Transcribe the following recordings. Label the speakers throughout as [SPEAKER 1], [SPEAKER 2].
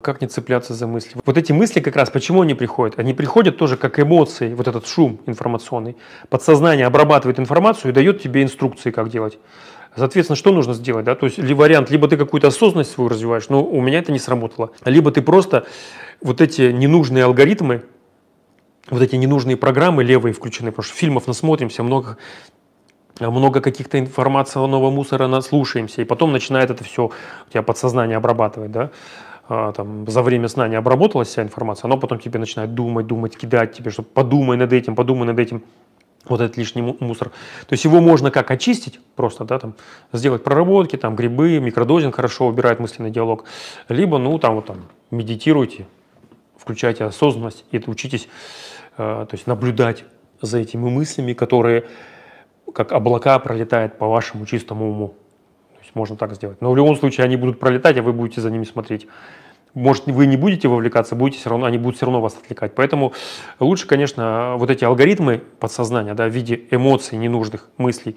[SPEAKER 1] Как не цепляться за мысли? Вот эти мысли как раз, почему они приходят? Они приходят тоже как эмоции, вот этот шум информационный. Подсознание обрабатывает информацию и дает тебе инструкции, как делать. Соответственно, что нужно сделать? Да? То есть, ли вариант, либо ты какую-то осознанность свою развиваешь, но у меня это не сработало. Либо ты просто вот эти ненужные алгоритмы, вот эти ненужные программы левые включены, потому что фильмов насмотримся, много много каких-то информационного мусора наслушаемся, и потом начинает это все у тебя подсознание обрабатывать, да? А, там, за время сна не обработалась вся информация, она потом тебе начинает думать, думать, кидать тебе, что подумай над этим, подумай над этим, вот этот лишний мусор. То есть его можно как очистить, просто да, там, сделать проработки, там, грибы, микродозинг хорошо убирает мысленный диалог, либо, ну, там, вот, там, медитируйте, включайте осознанность и учитесь э, то есть наблюдать за этими мыслями, которые как облака пролетают по вашему чистому уму можно так сделать. Но в любом случае они будут пролетать, а вы будете за ними смотреть. Может, вы не будете вовлекаться, будете все равно, они будут все равно вас отвлекать. Поэтому лучше, конечно, вот эти алгоритмы подсознания да, в виде эмоций, ненужных мыслей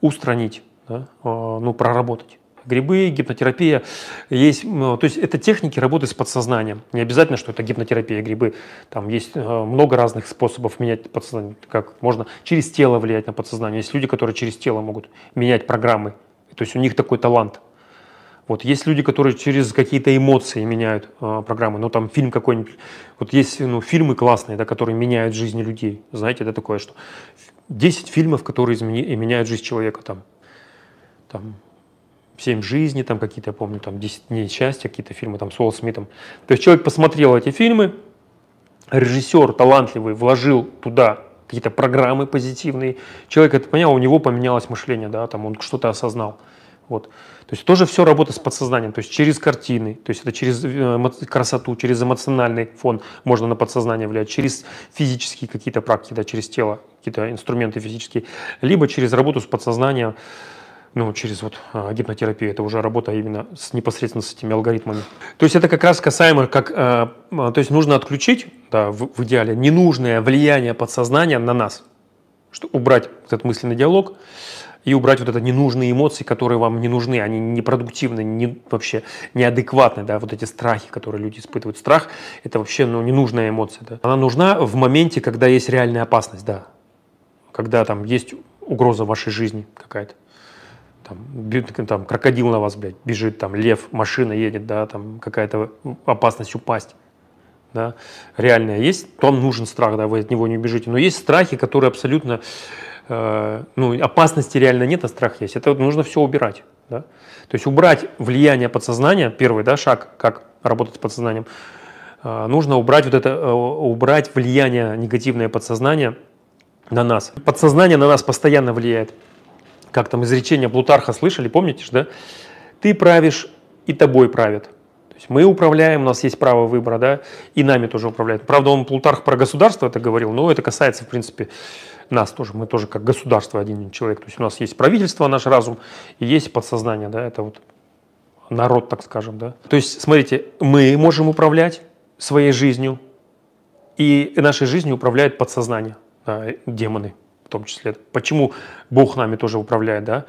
[SPEAKER 1] устранить, да, э, ну, проработать грибы, гипнотерапия. Есть, ну, то есть это техники работы с подсознанием. Не обязательно, что это гипнотерапия, грибы. Там есть э, много разных способов менять подсознание. Как можно через тело влиять на подсознание. Есть люди, которые через тело могут менять программы то есть у них такой талант. Вот есть люди, которые через какие-то эмоции меняют э, программы. Ну, там фильм какой-нибудь. Вот есть ну, фильмы классные, да, которые меняют жизни людей. Знаете, это такое, что 10 фильмов, которые измени... меняют жизнь человека. Там, там 7 жизней, там какие-то, я помню, там десять дней счастья, какие-то фильмы там с Уолл Смитом. То есть человек посмотрел эти фильмы, режиссер талантливый вложил туда какие-то программы позитивные. Человек это понял, у него поменялось мышление, да, там он что-то осознал. Вот. То есть тоже все работа с подсознанием, то есть через картины, то есть это через э, красоту, через эмоциональный фон можно на подсознание влиять, через физические какие-то практики, да, через тело, какие-то инструменты физические, либо через работу с подсознанием, ну, через вот а, гипнотерапию. Это уже работа именно с, непосредственно с этими алгоритмами. То есть это как раз касаемо, как, а, а то есть нужно отключить, да, в, в идеале, ненужное влияние подсознания на нас, что убрать этот мысленный диалог и убрать вот это ненужные эмоции, которые вам не нужны, они непродуктивны, не, вообще неадекватны, да, вот эти страхи, которые люди испытывают. Страх – это вообще ну, ненужная эмоция. Да. Она нужна в моменте, когда есть реальная опасность, да, когда там есть угроза вашей жизни какая-то там, там крокодил на вас, блядь, бежит, там лев, машина едет, да, там какая-то опасность упасть, да, реальная есть, то вам нужен страх, да, вы от него не убежите. Но есть страхи, которые абсолютно, э, ну, опасности реально нет, а страх есть. Это нужно все убирать, да. То есть убрать влияние подсознания, первый, да, шаг, как работать с подсознанием, э, нужно убрать вот это, э, убрать влияние негативное подсознания на нас. Подсознание на нас постоянно влияет как там изречение Плутарха слышали, помните, да? Ты правишь, и тобой правят. То есть мы управляем, у нас есть право выбора, да, и нами тоже управляют. Правда, он Плутарх про государство это говорил, но это касается, в принципе, нас тоже. Мы тоже как государство один человек. То есть у нас есть правительство, наш разум, и есть подсознание, да, это вот народ, так скажем, да. То есть, смотрите, мы можем управлять своей жизнью, и нашей жизнью управляет подсознание, да, демоны в том числе. Почему Бог нами тоже управляет, да?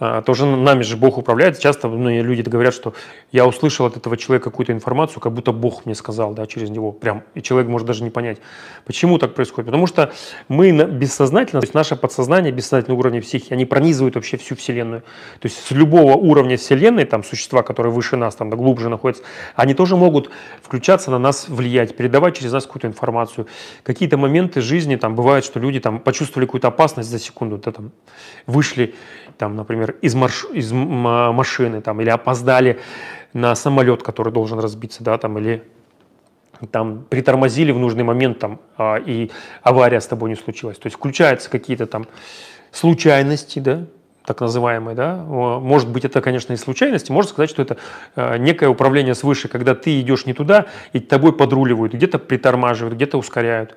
[SPEAKER 1] А, тоже нами же Бог управляет. Часто ну, люди говорят, что я услышал от этого человека какую-то информацию, как будто Бог мне сказал, да, через него прям. И человек может даже не понять, почему так происходит. Потому что мы бессознательно, то есть наше подсознание, бессознательный уровень психики, они пронизывают вообще всю Вселенную. То есть с любого уровня Вселенной, там существа, которые выше нас, там глубже находятся, они тоже могут включаться на нас, влиять, передавать через нас какую-то информацию. Какие-то моменты жизни, там бывает, что люди там почувствовали какую-то опасность за секунду, да, там вышли, там, например, например, из, марш... из машины, там, или опоздали на самолет, который должен разбиться, да, там, или там притормозили в нужный момент, там, а, и авария с тобой не случилась. То есть включаются какие-то там случайности, да, так называемые, да, может быть, это, конечно, и случайности, можно сказать, что это а, некое управление свыше, когда ты идешь не туда, и тобой подруливают, где-то притормаживают, где-то ускоряют.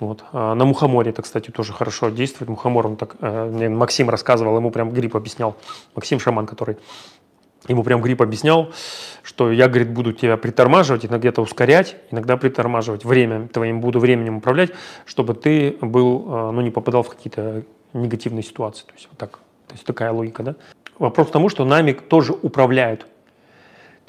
[SPEAKER 1] Вот. А на мухоморе это, кстати, тоже хорошо действует. Мухомор, он так, э, Максим рассказывал, ему прям грипп объяснял. Максим Шаман, который ему прям грипп объяснял, что я, говорит, буду тебя притормаживать, иногда где-то ускорять, иногда притормаживать время, твоим буду временем управлять, чтобы ты был, э, ну, не попадал в какие-то негативные ситуации. То есть вот так. То есть такая логика, да? Вопрос к тому, что нами тоже управляют.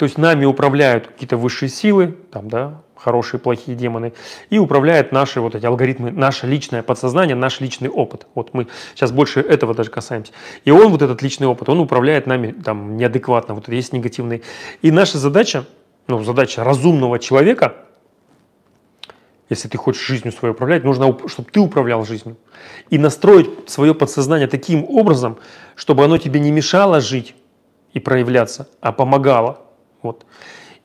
[SPEAKER 1] То есть нами управляют какие-то высшие силы, там, да, хорошие, плохие демоны, и управляют наши вот эти алгоритмы, наше личное подсознание, наш личный опыт. Вот мы сейчас больше этого даже касаемся. И он, вот этот личный опыт, он управляет нами там неадекватно, вот есть негативный. И наша задача, ну, задача разумного человека, если ты хочешь жизнью свою управлять, нужно, чтобы ты управлял жизнью. И настроить свое подсознание таким образом, чтобы оно тебе не мешало жить и проявляться, а помогало – вот.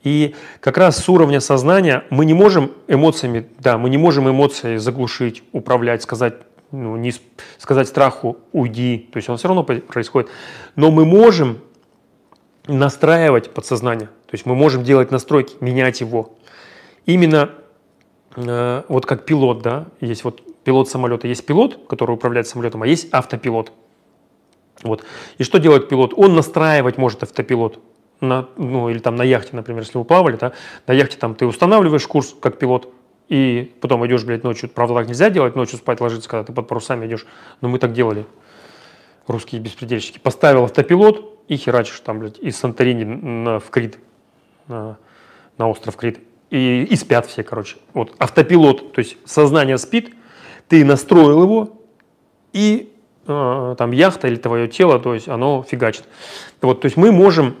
[SPEAKER 1] И как раз с уровня сознания мы не можем эмоциями, да, мы не можем эмоции заглушить, управлять, сказать, ну, не, сказать страху «уйди», то есть он все равно происходит. Но мы можем настраивать подсознание, то есть мы можем делать настройки, менять его. Именно э, вот как пилот, да, есть вот пилот самолета, есть пилот, который управляет самолетом, а есть автопилот. Вот. И что делает пилот? Он настраивать может автопилот на, ну, или там на яхте, например, если вы плавали, да, на яхте там ты устанавливаешь курс как пилот, и потом идешь, блядь, ночью. Правда, так нельзя делать, ночью спать ложиться, когда ты под парусами идешь. Но мы так делали, русские беспредельщики. Поставил автопилот и херачишь там, блядь, из Санторини на, в Крит, на, на остров Крит. И, и спят все, короче. Вот автопилот, то есть сознание спит, ты настроил его, и э, там яхта или твое тело, то есть оно фигачит. Вот, то есть мы можем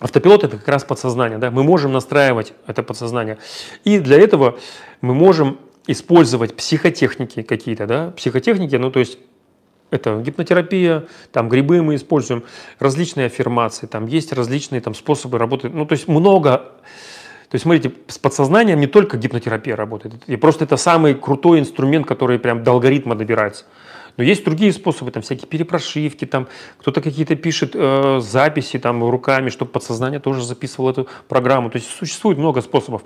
[SPEAKER 1] Автопилот это как раз подсознание, да, мы можем настраивать это подсознание. И для этого мы можем использовать психотехники какие-то, да, психотехники, ну то есть это гипнотерапия, там грибы мы используем, различные аффирмации, там есть различные там способы работы, ну то есть много то есть, смотрите, с подсознанием не только гипнотерапия работает. И просто это самый крутой инструмент, который прям до алгоритма добирается. Но есть другие способы, там всякие перепрошивки, там кто-то какие-то пишет э, записи там руками, чтобы подсознание тоже записывало эту программу. То есть существует много способов.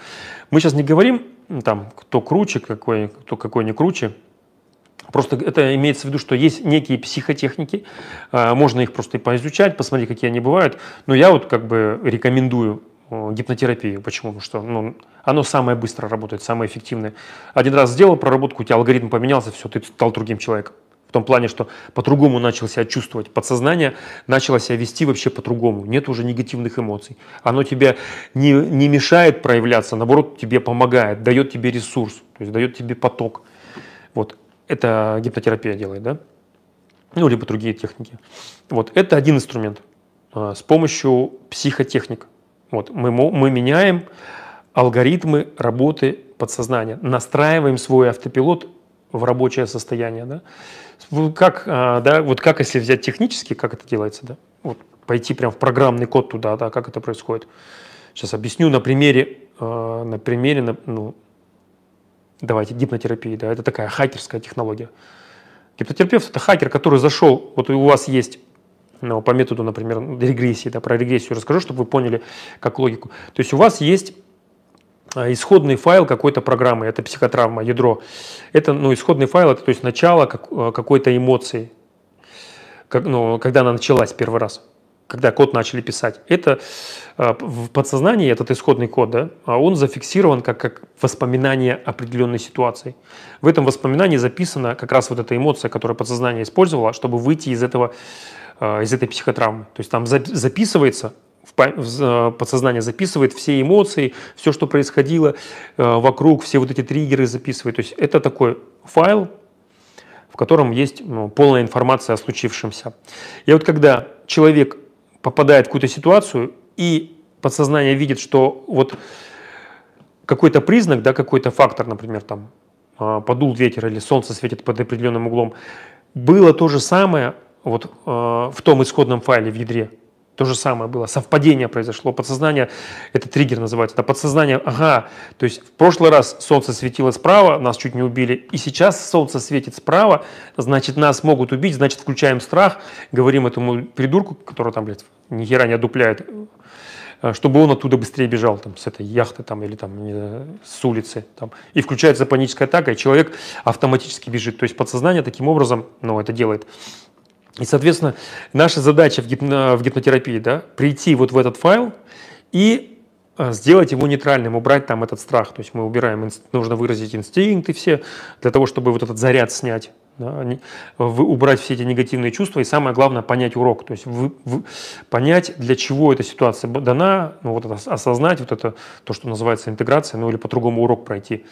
[SPEAKER 1] Мы сейчас не говорим там, кто круче, какой, кто какой не круче. Просто это имеется в виду, что есть некие психотехники, э, можно их просто и поизучать, посмотреть, какие они бывают. Но я вот как бы рекомендую гипнотерапию. Почему? Потому что ну, оно самое быстро работает, самое эффективное. Один раз сделал проработку, у тебя алгоритм поменялся, все, ты стал другим человеком. В том плане, что по-другому начал себя чувствовать. Подсознание начало себя вести вообще по-другому. Нет уже негативных эмоций. Оно тебе не, не мешает проявляться, наоборот, тебе помогает, дает тебе ресурс, то есть дает тебе поток. Вот. Это гипнотерапия делает, да? Ну, либо другие техники. Вот. Это один инструмент а, с помощью психотехник. Вот. Мы, мы меняем алгоритмы работы подсознания, настраиваем свой автопилот в рабочее состояние, да? Как, а, да, вот как если взять технически, как это делается, да? Вот пойти прям в программный код туда, да, как это происходит? Сейчас объясню на примере, а, на примере, ну, давайте, гипнотерапии, да, это такая хакерская технология. Гипнотерапевт – это хакер, который зашел, вот у вас есть ну, по методу, например, регрессии, да, про регрессию расскажу, чтобы вы поняли как логику. То есть у вас есть а, исходный файл какой-то программы, это психотравма, ядро. Это, ну, исходный файл, это то есть начало как, а, какой-то эмоции, как, ну, когда она началась первый раз, когда код начали писать. Это а, в подсознании, этот исходный код, да, он зафиксирован как, как воспоминание определенной ситуации. В этом воспоминании записана как раз вот эта эмоция, которую подсознание использовало, чтобы выйти из этого из этой психотравмы. То есть там записывается в э, подсознание записывает все эмоции, все, что происходило э, вокруг, все вот эти триггеры записывает. То есть это такой файл, в котором есть ну, полная информация о случившемся. И вот когда человек попадает в какую-то ситуацию и подсознание видит, что вот какой-то признак, да, какой-то фактор, например, там э, подул ветер или солнце светит под определенным углом, было то же самое вот в том исходном файле в ядре, то же самое было, совпадение произошло, подсознание, это триггер называется, это подсознание, ага, то есть в прошлый раз солнце светило справа, нас чуть не убили, и сейчас солнце светит справа, значит нас могут убить, значит включаем страх, говорим этому придурку, который там, блядь, ни хера не одупляет, э, чтобы он оттуда быстрее бежал, там, с этой яхты там, или там, с улицы. Там. И включается паническая атака, и человек автоматически бежит. То есть подсознание таким образом ну, это делает. И, соответственно, наша задача в, гипно, в гипнотерапии, да, прийти вот в этот файл и а, сделать его нейтральным, убрать там этот страх. То есть мы убираем, нужно выразить инстинкты все для того, чтобы вот этот заряд снять да, вы, убрать все эти негативные чувства и самое главное понять урок, то есть вы, вы, понять, для чего эта ситуация дана, ну, вот это, осознать вот это, то, что называется интеграция, ну или по-другому урок пройти.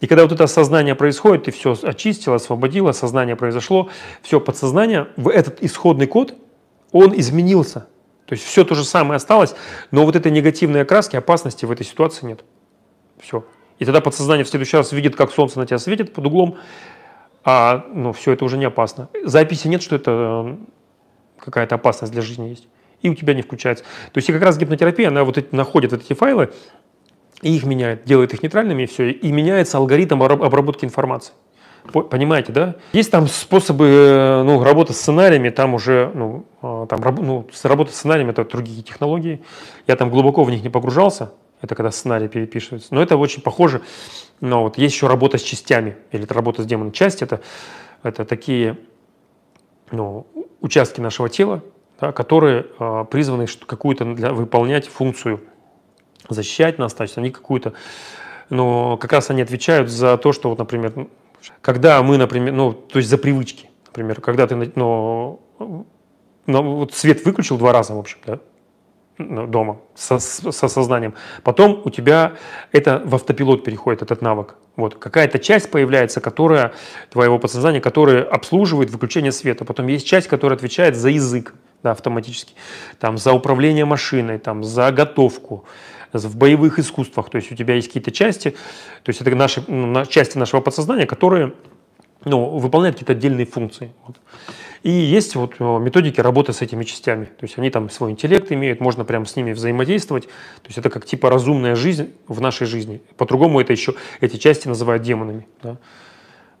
[SPEAKER 1] И когда вот это осознание происходит, ты все очистил, освободил, осознание произошло, все подсознание, этот исходный код, он изменился. То есть все то же самое осталось, но вот этой негативной окраски, опасности в этой ситуации нет. Все. И тогда подсознание в следующий раз видит, как солнце на тебя светит под углом, а ну, все это уже не опасно. Записи нет, что это эм, какая-то опасность для жизни есть. И у тебя не включается. То есть и как раз гипнотерапия, она вот эти, находит вот эти файлы, и их меняет, делает их нейтральными, и все. И меняется алгоритм обработки информации. Понимаете, да? Есть там способы э, ну, работы с сценариями, там уже ну, а, там, ну, работа с сценариями – это другие технологии. Я там глубоко в них не погружался, это когда сценарий переписывается. Но это очень похоже но вот есть еще работа с частями, или это работа с демоном часть, это, это такие ну, участки нашего тела, да, которые э, призваны какую-то для, выполнять функцию, защищать нас, значит. они какую-то, но как раз они отвечают за то, что вот, например, ну, когда мы, например, ну, то есть за привычки, например, когда ты, ну, ну вот свет выключил два раза, в общем, да, ну, дома со, со сознанием. Потом у тебя это в автопилот переходит, этот навык. Вот какая-то часть появляется, которая твоего подсознания, которая обслуживает выключение света. Потом есть часть, которая отвечает за язык, да, автоматически, там за управление машиной, там за готовку в боевых искусствах. То есть у тебя есть какие-то части, то есть это наши, части нашего подсознания, которые ну, выполняет какие-то отдельные функции. Вот. И есть вот э, методики работы с этими частями. То есть они там свой интеллект имеют, можно прямо с ними взаимодействовать. То есть это как типа разумная жизнь в нашей жизни. По-другому это еще эти части называют демонами. Да?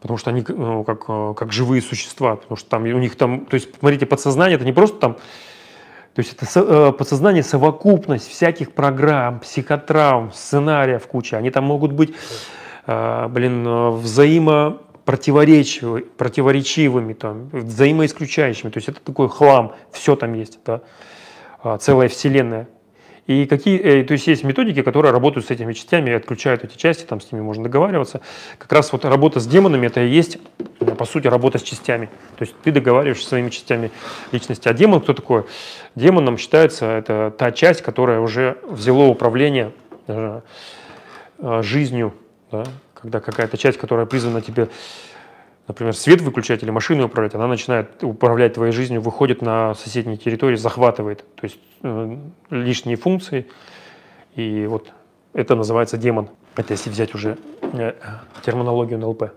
[SPEAKER 1] Потому что они ну, как, э, как живые существа. Потому что там у них там... То есть, смотрите, подсознание это не просто там... То есть это подсознание, совокупность всяких программ, психотравм, сценариев куча. Они там могут быть, блин, взаимо противоречивыми, противоречивыми там, взаимоисключающими. То есть это такой хлам, все там есть, да, а, целая вселенная. И какие, э, то есть есть методики, которые работают с этими частями, отключают эти части, там с ними можно договариваться. Как раз вот работа с демонами это и есть, э, по сути, работа с частями. То есть ты договариваешься со своими частями личности. А демон кто такой? Демоном считается это та часть, которая уже взяла управление э, жизнью, да, когда какая-то часть, которая призвана тебе, например, свет выключать или машину управлять, она начинает управлять твоей жизнью, выходит на соседние территории, захватывает, то есть э, лишние функции. И вот это называется демон. Это если взять уже э, терминологию НЛП.